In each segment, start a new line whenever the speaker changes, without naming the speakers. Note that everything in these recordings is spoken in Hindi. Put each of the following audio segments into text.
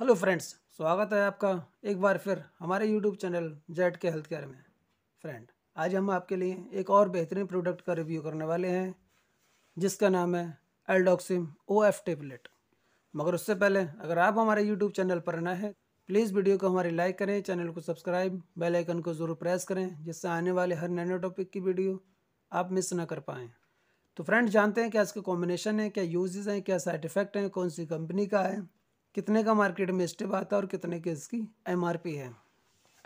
हेलो फ्रेंड्स स्वागत है आपका एक बार फिर हमारे यूट्यूब चैनल जेट के हेल्थ केयर में फ्रेंड आज हम आपके लिए एक और बेहतरीन प्रोडक्ट का रिव्यू करने वाले हैं जिसका नाम है एल्डोक्सिम ओ एफ टेबलेट मगर उससे पहले अगर आप हमारे यूट्यूब चैनल पर नए हैं प्लीज़ वीडियो को हमारी लाइक करें चैनल को सब्सक्राइब बेल आइकन को ज़रूर प्रेस करें जिससे आने वाले हर नए नए टॉपिक की वीडियो आप मिस ना कर पाएँ तो फ्रेंड जानते हैं क्या इसके कॉम्बिनेशन है क्या यूजेज़ हैं क्या साइड इफ़ेक्ट हैं कौन सी कंपनी का है कितने का मार्केट में स्टेप आता है और कितने के इसकी एम है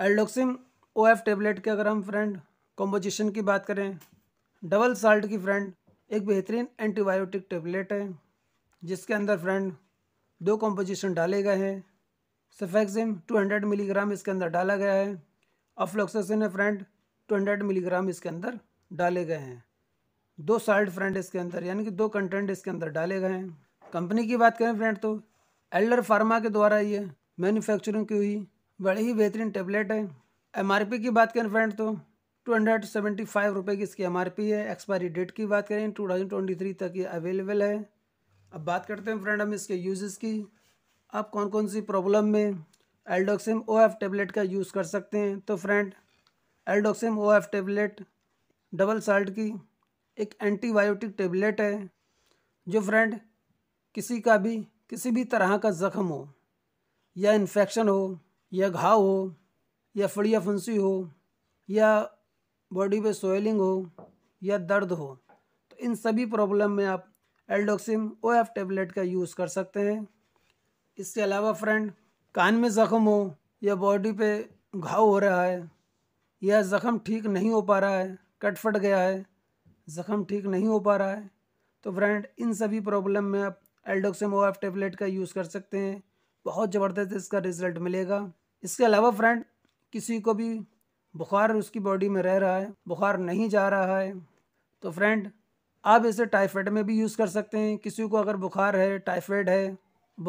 एल्डोक्सिम ओ एफ टेबलेट के अगर हम फ्रेंड कॉम्पोजिशन की बात करें डबल साल्ट की फ्रेंड एक बेहतरीन एंटीबायोटिक टेबलेट है जिसके अंदर फ्रेंड दो कॉम्पोजिशन डाले गए हैं सफेक्सिम 200 मिलीग्राम इसके अंदर डाला गया है अफ्लोक्सिन है फ्रेंड 200 मिलीग्राम इसके अंदर डाले गए हैं दो साल्ट फ्रेंड इसके अंदर यानी कि दो कंटेंट इसके अंदर डाले गए हैं कंपनी की बात करें फ्रेंड तो एल्डर फार्मा के द्वारा ये मैन्युफैक्चरिंग की हुई बड़ी ही बेहतरीन टेबलेट है एमआरपी की बात करें फ्रेंड तो टू हंड्रेड सेवेंटी फाइव रुपये की इसकी एमआरपी है एक्सपायरी डेट की बात करें टू थाउजेंड ट्वेंटी थ्री तक ये अवेलेबल है अब बात करते हैं फ्रेंड हम इसके यूजेस की आप कौन कौन सी प्रॉब्लम में एल्डोक्सिम ओ एफ टेबलेट का यूज़ कर सकते हैं तो friend Aldoxim O F tablet double salt की एक एंटीबायोटिक टेबलेट है जो फ्रेंड किसी का भी किसी भी तरह का ज़ख़म हो या इन्फेक्शन हो या घाव हो या फड़िया फंसी हो या बॉडी पे सोइलिंग हो या दर्द हो तो इन सभी प्रॉब्लम में आप एल्डोक्सिम ओ एफ टेबलेट का यूज़ कर सकते हैं इसके अलावा फ्रेंड कान में ज़ख्म हो या बॉडी पे घाव हो रहा है या ज़ख़म ठीक नहीं हो पा रहा है कट फट गया है जख्म ठीक नहीं हो पा रहा है तो फ्रेंड इन सभी प्रॉब्लम में आप एल्डोक्सम ओ एफ टेबलेट का यूज़ कर सकते हैं बहुत ज़बरदस्त इसका रिज़ल्ट मिलेगा इसके अलावा फ्रेंड किसी को भी बुखार उसकी बॉडी में रह रहा है बुखार नहीं जा रहा है तो फ्रेंड आप इसे टाइफाइड में भी यूज़ कर सकते हैं किसी को अगर बुखार है टाइफाइड है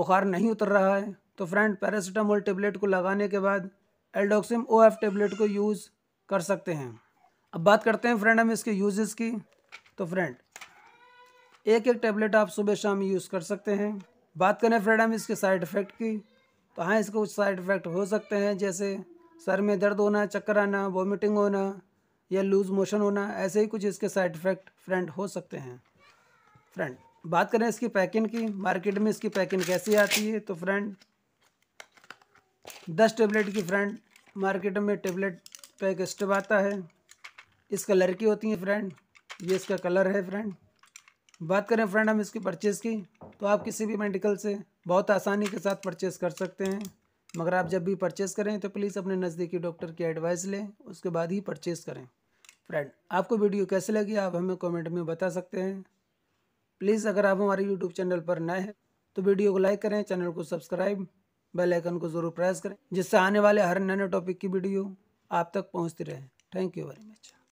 बुखार नहीं उतर रहा है तो फ्रेंड पैरासीटामोल टेबलेट को लगाने के बाद एल्डोक्सिम ओ एफ टेबलेट को यूज़ कर सकते हैं अब बात करते हैं फ्रेंड हम इसके यूजेस की तो फ्रेंड एक एक टैबलेट आप सुबह शाम यूज़ कर सकते हैं बात करें फ्रेडम इसके साइड इफ़ेक्ट की तो हाँ इसके कुछ साइड इफ़ेक्ट हो सकते हैं जैसे सर में दर्द होना चक्कर आना वॉमिटिंग होना या लूज़ मोशन होना ऐसे ही कुछ इसके साइड इफ़ेक्ट फ्रेंड हो सकते हैं फ्रेंड बात करें इसकी पैकिंग की मार्केट में इसकी पैकिंग कैसी आती है तो फ्रेंड दस टेबलेट की फ्रेंड मार्केट में टेबलेट पैक स्टेप आता है इस कलर की होती है फ्रेंड ये इसका कलर है फ्रेंड बात करें फ्रेंड हम इसकी परचेज़ की तो आप किसी भी मेडिकल से बहुत आसानी के साथ परचेज़ कर सकते हैं मगर आप जब भी परचेज़ करें तो प्लीज़ अपने नज़दीकी डॉक्टर की एडवाइस लें उसके बाद ही परचेज़ करें फ्रेंड आपको वीडियो कैसे लगी आप हमें कमेंट में बता सकते हैं प्लीज़ अगर आप हमारे यूट्यूब चैनल पर नए हैं तो वीडियो को लाइक करें चैनल को सब्सक्राइब बेल आइकन को ज़रूर प्रेस करें जिससे आने वाले हर नए टॉपिक की वीडियो आप तक पहुँचती रहे थैंक यू वेरी मच